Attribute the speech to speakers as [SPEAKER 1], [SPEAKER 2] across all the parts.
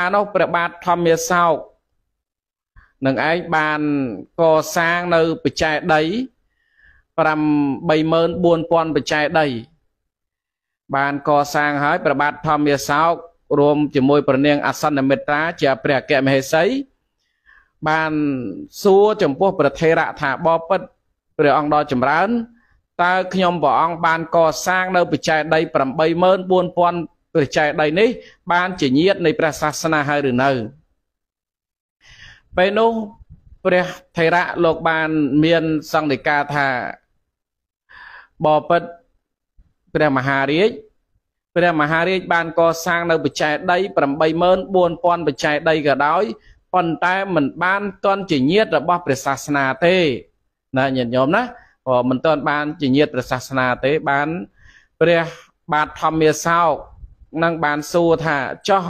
[SPEAKER 1] ការនោះព្រះបាទធម្មសោកនឹងឯងបានកសាងនៅបច្ច័យដី54000បច្ច័យដី បានកសាងហើយព្រះបាទធម្មសោក រួមជាមួយព្រះនាងអសន្នមេត្រាជា ព្រះអគ្គមហេសីបានសួរចំពោះព្រះថេរៈថាបបិទ្ធព្រះអង្គដ៏ចម្រើនតើខ្ញុំព្រះអង្គបានកសាងនៅបច្ច័យដី84000ព្រះចែកដៃនេះ បានជាញាតនៃព្រះសាសនាហើយឬនៅពេលនោះព្រះថេរៈលោកបានមានសង្ឃនិកាថាបបិទ្ធព្រះមហារាជព្រះមហារាជបានកសាង នៅបច្ច័យដី84000បច្ច័យដីក៏ដោយប៉ុន្តែมันបានតន់ជាញាតរបស់ព្រះសាសនាទេណាញាតិញោមណាមិនតន់បានជាញាតព្រះសាសនាទេបានព្រះបាទធម្មាសោកនឹងបានសួរថាចោះ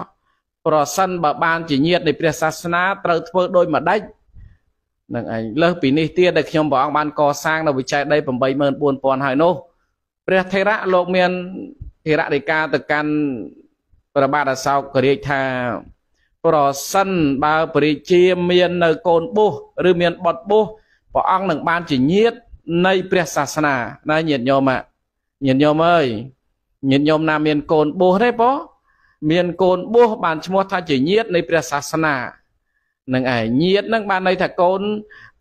[SPEAKER 1] ប្រសិនបើបានជាញាតនៃព្រះសាសនាត្រូវធ្វើ ដោយមួយដេចនឹងឯងលើសពីនេះទៀតដែលខ្ញុំព្រះអង្គបានកសាងនៅវិច័យដី84000ហើយនោះព្រះថេរៈលោកមានថេរដីកាទៅកាន់ព្រះបាទអសោករាជថា ប្រសិនបើពរិជាមាននៅកូនបុស្សឬមានបុត្របុស្សព្រះអង្គនឹងបានជាញាតនៃព្រះសាសនាណាញាតញោមញាតញោមអើយញាតិញោមណា មានកូនបួសទេប៉មានកូនបួសបានឈ្មោះថាជាញាតិនៃព្រះសាសនា នឹងឯងញាតិនឹងបានន័យថាកូន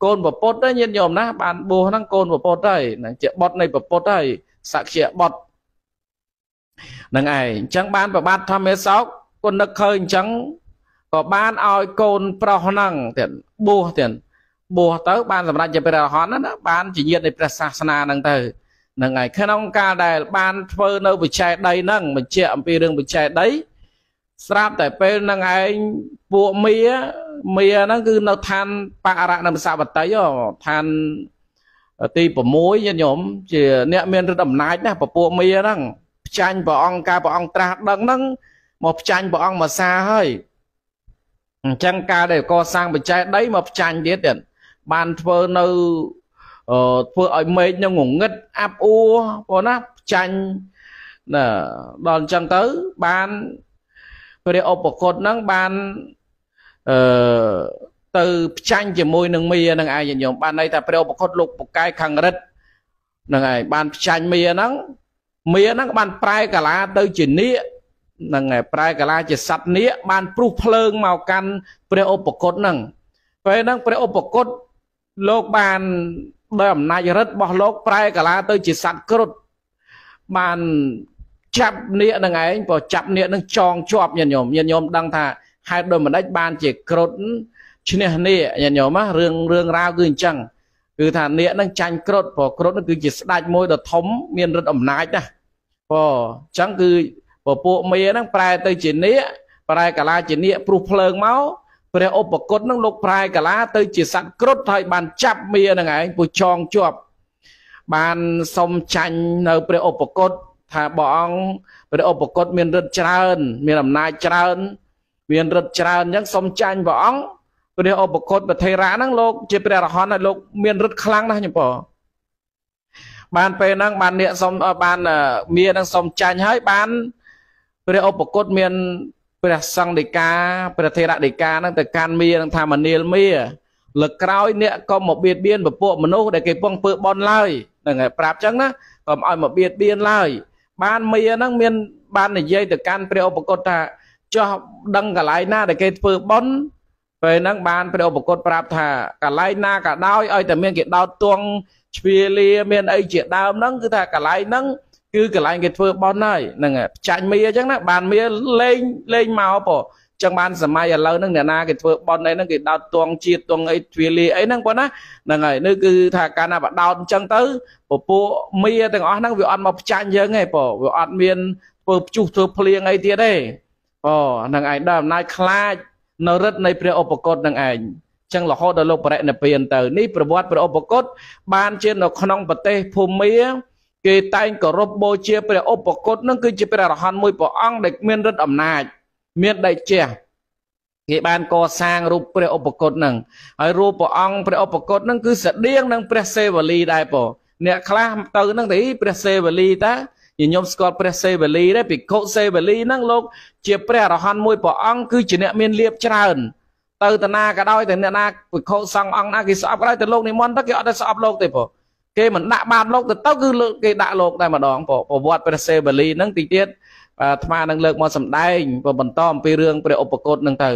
[SPEAKER 1] កូនប្រពុតទេញាតិញោមណា បានបួសហ្នឹងកូនប្រពុតហើយនឹងជាបុតនៃប្រពុតហើយសក្យបុតនឹងឯងអញ្ចឹងបានប្របាទធម្មេសោកគុណនឹកឃើញអញ្ចឹងក៏បានឲ្យកូនប្រុសហ្នឹងទៀតបួសទៀតបួសទៅបានសម្រាប់ជាព្រះរហន្តណាបានជាញាតិនៃព្រះសាសនាហ្នឹងទៅហ្នឹងហើយក្នុងការដែលបានធ្វើនៅបច្ច័យដីហ្នឹងបញ្ជាក់អំពីរឿងបច្ច័យដី ស្រាប់តែពេលហ្នឹងឯងពួកមៀមៀហ្នឹងគឺនៅឋានបរណមសវតីឋានទី6ញាតិញោមជាអ្នកមានឫទ្ធិអំណាចណាពពួកមៀហ្នឹងផ្ចាញ់ព្រះអង្គការព្រះអង្គត្រាស់ដឹងហ្នឹងមកផ្ចាញ់ព្រះអង្គមកសាហើយអញ្ចឹងការដែលកសាងបច្ច័យដីមកផ្ចាញ់ទៀតបានធ្វើនៅធ្វើឲ្យមេឃនឹងងងឹតអាប់អួរបងណាចាញ់ណាដល់អញ្ចឹងទៅបានព្រះឧបគុតហ្នឹងបានអឺទៅផ្ចាញ់ជាមួយនឹងមីហ្នឹងឯងញោមបានន័យថាព្រះឧបគុតលោកពូកែខាងរិទ្ធហ្នឹងឯងបានផ្ចាញ់មីហ្នឹងមីហ្នឹងបានប្រែកាឡាទៅ ជានាគហ្នឹងឯងប្រែកាឡាជាសត្វនាគបានព្រុសភ្លើងមកកាន់ព្រះឧបគុតហ្នឹងពេលហ្នឹងព្រះឧបគុតលោកបានដោយអំណាចរិទ្ធរបស់លោក ប្រែកាឡាទៅជាសัตว์គ្រុឌបានចាប់នាគនឹងឯងព្រោះចាប់នាគនឹងចងជាប់ញាតិញោមញាតិញោមដឹងថាហេតុដូចម្ដេចបានជាគ្រុឌឈ្នះនាគញាតិញោមណារឿងរឿងរ៉ាវគឺអញ្ចឹងគឺថានាគនឹងចាញ់គ្រុឌព្រោះគ្រុឌនឹងគឺ ជាស្ដេចមួយដ៏ធំមានរិទ្ធអំណាចណាព្រោះអញ្ចឹងគឺពពួកមេហ្នឹងប្រែទៅជានាគប្រែកាឡាជានាគព្រោះភ្លើងមកព្រះឧបគុណនឹងលោកប្រែកាឡាទៅជាសត្វគ្រុតហើយបានចាប់មៀនឹងឯងពូចងជាប់បានសុំចាញ់នៅ ព្រះឧបគុណថាព្រះអង្គព្រះឧបគុណមានឫទ្ធិច្រើនមានអំណាចច្រើនមានឫទ្ធិច្រើនអញ្ចឹងសុំចាញ់ព្រះអង្គព្រះឧបគុណប្រធេរាហ្នឹងលោក ជា ព្រះរហន្តហើយលោក មានឫទ្ធិខ្លាំងណាស់ញោមបងបានពេលហ្នឹងបានអ្នកសុំបានមៀនឹងសុំចាញ់ហើយបាន ព្រះឧបគុណមានព្រះសង្ឃដីកាព្រះធរដីកាហ្នឹងទៅកាន់មានឹងថាមនាលមាលើក្រោយ អ្នកក៏មកបៀតបៀនពពួកមនុស្សដែលគេពងពើបនឡើយហ្នឹងហើយប្រាប់ចឹងណាកុំឲ្យមកបៀតបៀនឡើយ បានមាហ្នឹងមាន បាននិយាយទៅកាន់ព្រះឧបគុតថាចោះ ដឹងកន្លែងណាដែលគេធ្វើបនពេលហ្នឹងបានព្រះឧបគុតប្រាប់ថាកន្លែងណាក៏ដោយឲ្យតែមានគេដោតទួងជ្វាលាមានអីជាដើមហ្នឹងគឺថាកន្លែងហ្នឹងគឺកន្លែងគេធ្វើបន់ហើយហ្នឹងផ្ចាច់មីអញ្ចឹងណាបានមីលេងលេងមកបងចឹងបានសម័យឥឡូវហ្នឹងអ្នកណាគេធ្វើបន់អីហ្នឹងគេដោតទួងជាតិទួងអីទ្វាលីអីហ្នឹងប៉ុណ្ណាហ្នឹងហើយនេះគឺថាកាលណាបដោតអញ្ចឹងទៅពពួកមីទាំងអស់ហ្នឹងវាអត់មកផ្ចាញ់យើងទេបងវាអត់មានធ្វើផ្ជុះធ្វើភ្លៀងអីទៀតទេបងហ្នឹងឯងដល់អំណាចខ្លាចនៅរិទ្ធនៃព្រះឧបកតនឹងឯងចឹងរហូតដល់លោកបរិណិព្វានទៅនេះប្រវត្តិព្រះឧបកត បានជានៅក្នុងប្រទេសភូមាគេតែងគោរពបូជាព្រះឧបគុតនឹងគឺជាព្រះអរហន្តមួយព្រះអង្គដែលមានឫទ្ធិអំណាចមានដេចជះគេបានកសាងរូបព្រះឧបគុតនឹងហើយរូបព្រះអង្គព្រះឧបគុតនឹងគឺស្តៀងនឹងព្រះសេវលីដែរបងអ្នកខ្លះទៅនឹងតែព្រះសេវលីតាញញឹមស្គាល់ព្រះសេវលីដែរភិក្ខុសេវលីហ្នឹងលោក ជាព្រះអរហន្តមួយព្រះអង្គគឺជាអ្នកមានលៀបច្រើនទៅតាណាក៏ដោយតែអ្នកណាភិក្ខុសង្ឃអង្គណាគេស្អប់ក៏ដោយតែលោកនិមន្តទៅគេអត់ទៅស្អប់លោកទេបងគេមិនដាក់បាតលោកទៅទៅគឺគេដាក់លោកតែម្ដងប្រវត្តិព្រះសេវលីហ្នឹងទីទៀតអាត្មានឹងលើកមកសម្ដែងបន្តអំពីរឿងព្រះឧបគតហ្នឹងទៅ